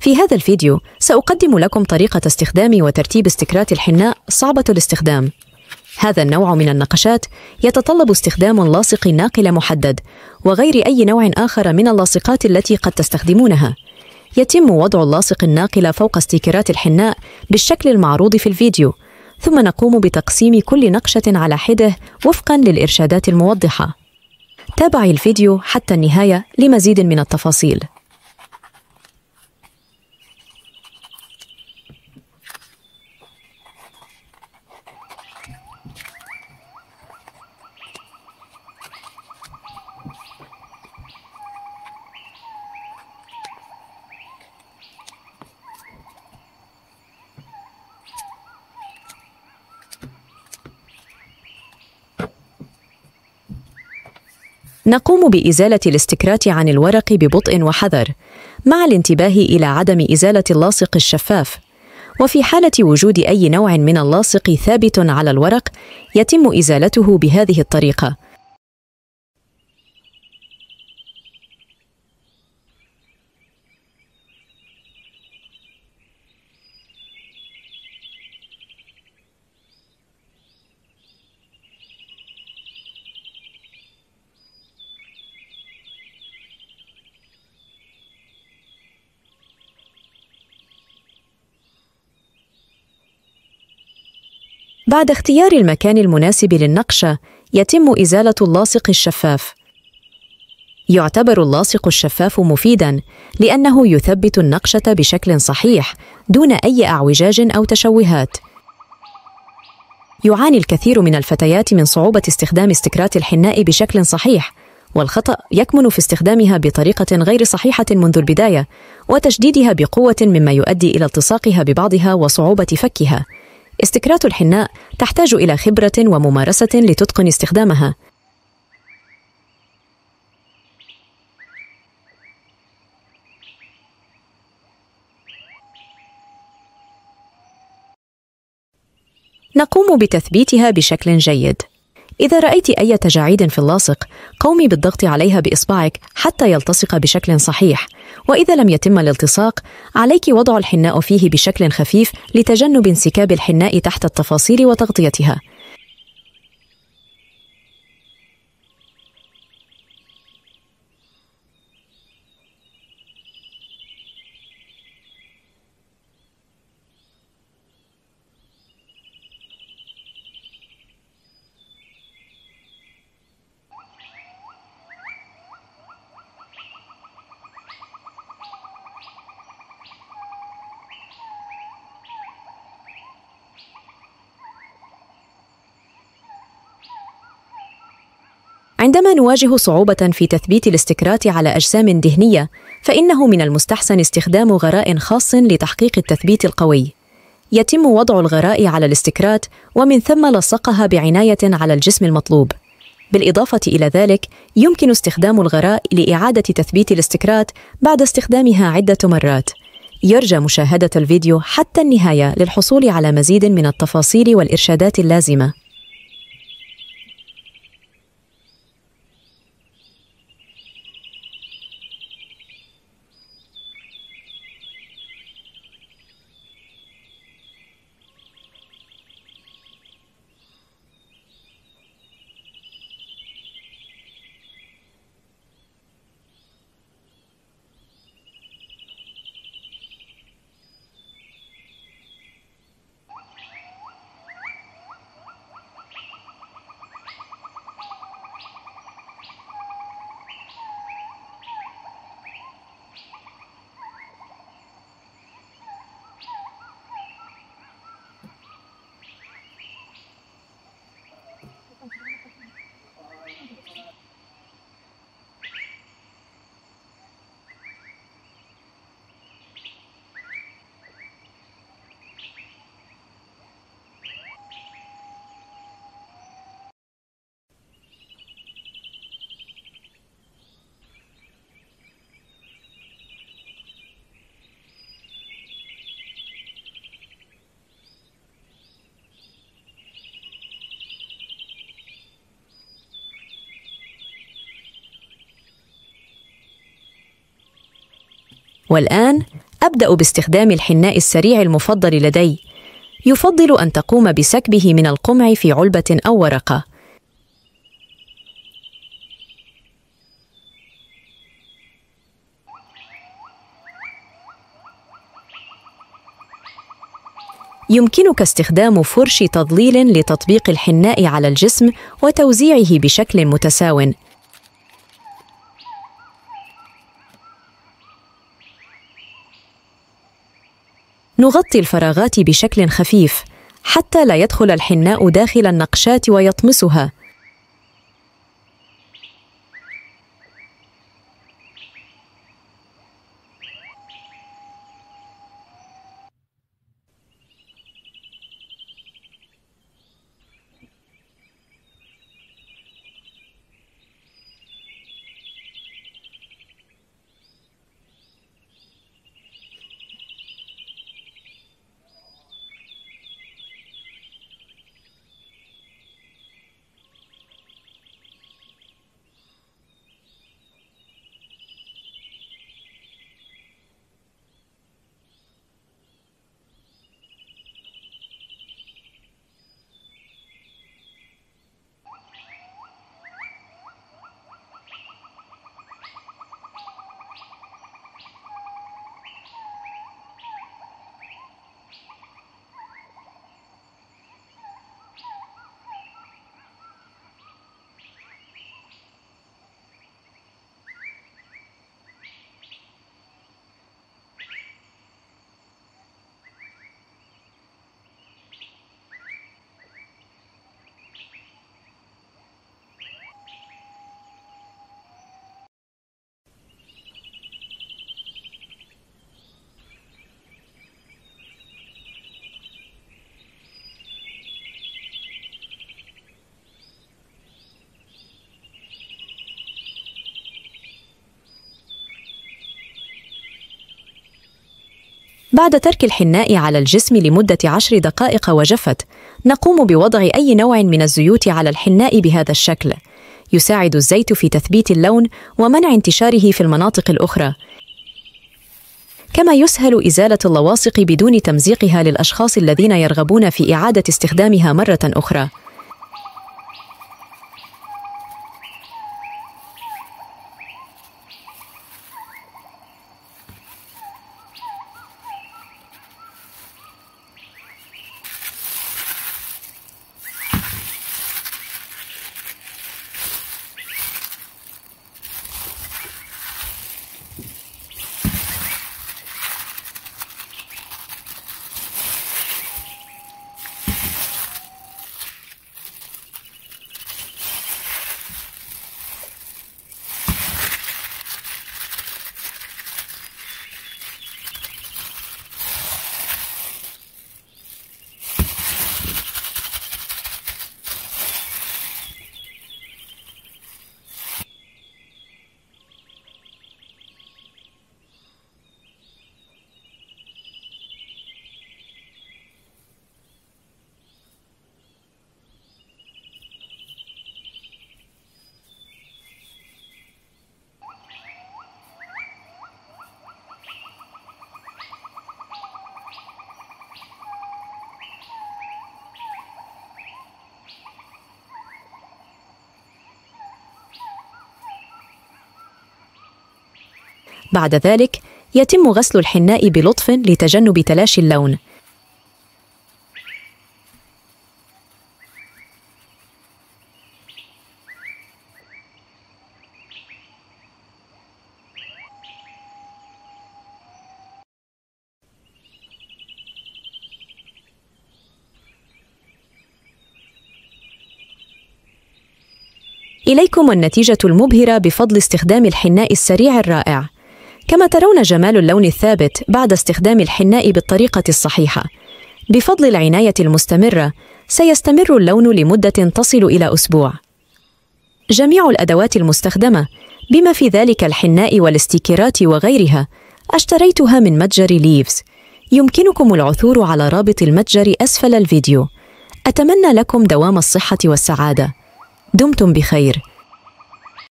في هذا الفيديو سأقدم لكم طريقة استخدام وترتيب استكرات الحناء صعبة الاستخدام هذا النوع من النقشات يتطلب استخدام لاصق ناقل محدد وغير أي نوع آخر من اللاصقات التي قد تستخدمونها يتم وضع اللاصق الناقل فوق استيكرات الحناء بالشكل المعروض في الفيديو ثم نقوم بتقسيم كل نقشة على حده وفقا للإرشادات الموضحة تابعي الفيديو حتى النهاية لمزيد من التفاصيل نقوم بإزالة الاستكرات عن الورق ببطء وحذر مع الانتباه إلى عدم إزالة اللاصق الشفاف وفي حالة وجود أي نوع من اللاصق ثابت على الورق يتم إزالته بهذه الطريقة بعد اختيار المكان المناسب للنقشة يتم إزالة اللاصق الشفاف يعتبر اللاصق الشفاف مفيداً لأنه يثبت النقشة بشكل صحيح دون أي أعوجاج أو تشوهات يعاني الكثير من الفتيات من صعوبة استخدام استكرات الحناء بشكل صحيح والخطأ يكمن في استخدامها بطريقة غير صحيحة منذ البداية وتشديدها بقوة مما يؤدي إلى التصاقها ببعضها وصعوبة فكها استكرات الحناء تحتاج إلى خبرة وممارسة لتتقن استخدامها نقوم بتثبيتها بشكل جيد إذا رأيت أي تجاعيد في اللاصق قومي بالضغط عليها بإصبعك حتى يلتصق بشكل صحيح وإذا لم يتم الالتصاق عليك وضع الحناء فيه بشكل خفيف لتجنب انسكاب الحناء تحت التفاصيل وتغطيتها عندما نواجه صعوبة في تثبيت الاستكرات على أجسام دهنية، فإنه من المستحسن استخدام غراء خاص لتحقيق التثبيت القوي. يتم وضع الغراء على الاستكرات ومن ثم لصقها بعناية على الجسم المطلوب. بالإضافة إلى ذلك، يمكن استخدام الغراء لإعادة تثبيت الاستكرات بعد استخدامها عدة مرات. يرجى مشاهدة الفيديو حتى النهاية للحصول على مزيد من التفاصيل والإرشادات اللازمة. والآن أبدأ باستخدام الحناء السريع المفضل لدي يفضل أن تقوم بسكبه من القمع في علبة أو ورقة يمكنك استخدام فرش تضليل لتطبيق الحناء على الجسم وتوزيعه بشكل متساو نغطي الفراغات بشكل خفيف حتى لا يدخل الحناء داخل النقشات ويطمسها بعد ترك الحناء على الجسم لمدة عشر دقائق وجفت نقوم بوضع أي نوع من الزيوت على الحناء بهذا الشكل يساعد الزيت في تثبيت اللون ومنع انتشاره في المناطق الأخرى كما يسهل إزالة اللواصق بدون تمزيقها للأشخاص الذين يرغبون في إعادة استخدامها مرة أخرى بعد ذلك يتم غسل الحناء بلطف لتجنب تلاشي اللون إليكم النتيجة المبهرة بفضل استخدام الحناء السريع الرائع كما ترون جمال اللون الثابت بعد استخدام الحناء بالطريقة الصحيحة بفضل العناية المستمرة سيستمر اللون لمدة تصل إلى أسبوع جميع الأدوات المستخدمة بما في ذلك الحناء والاستيكرات وغيرها اشتريتها من متجر ليفز يمكنكم العثور على رابط المتجر أسفل الفيديو أتمنى لكم دوام الصحة والسعادة دمتم بخير